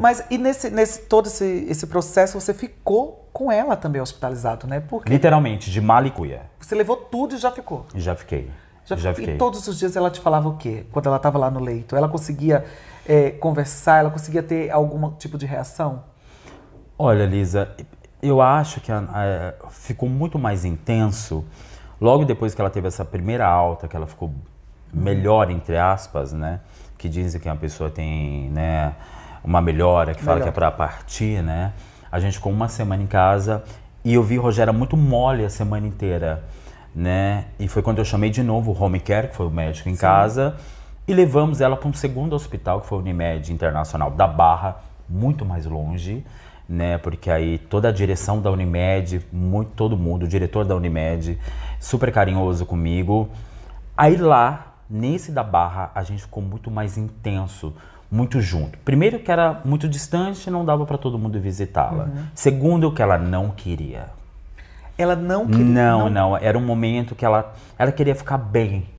Mas e nesse, nesse todo esse, esse processo você ficou com ela também hospitalizado, né? Porque Literalmente, de mala e cuia. Você levou tudo e já ficou. já fiquei. Já, já fiquei. E todos os dias ela te falava o quê? Quando ela estava lá no leito, ela conseguia é, conversar, ela conseguia ter algum tipo de reação? Olha, Lisa, eu acho que a, a, ficou muito mais intenso logo depois que ela teve essa primeira alta, que ela ficou melhor, entre aspas, né? Que dizem que a pessoa tem, né? uma melhora, que fala Melhor. que é para partir, né? A gente ficou uma semana em casa e eu vi Rogério muito mole a semana inteira, né? E foi quando eu chamei de novo o home care, que foi o médico em Sim. casa, e levamos ela para um segundo hospital, que foi o Unimed Internacional da Barra, muito mais longe, né? Porque aí toda a direção da Unimed, muito todo mundo, o diretor da Unimed, super carinhoso comigo. Aí lá, nesse da Barra, a gente ficou muito mais intenso, muito junto. Primeiro, que era muito distante, não dava para todo mundo visitá-la. Uhum. Segundo, que ela não queria. Ela não queria? Não, não, não. Era um momento que ela, ela queria ficar bem.